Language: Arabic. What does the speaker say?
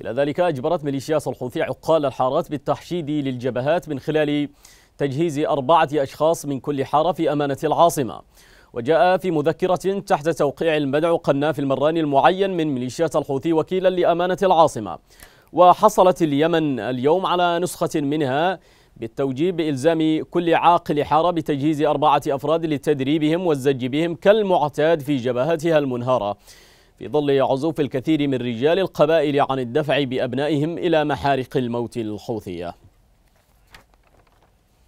إلى ذلك أجبرت ميليشيات الحوثي عقال الحارات بالتحشيد للجبهات من خلال تجهيز أربعة أشخاص من كل حارة في أمانة العاصمة وجاء في مذكرة تحت توقيع المدعو قناف المراني المعين من ميليشيات الحوثي وكيلا لأمانة العاصمة وحصلت اليمن اليوم على نسخة منها بالتوجيه بإلزام كل عاقل حارة بتجهيز أربعة أفراد لتدريبهم والزج بهم كالمعتاد في جبهتها المنهارة في ظل عزوف الكثير من رجال القبائل عن الدفع بأبنائهم إلى محارق الموت الحوثية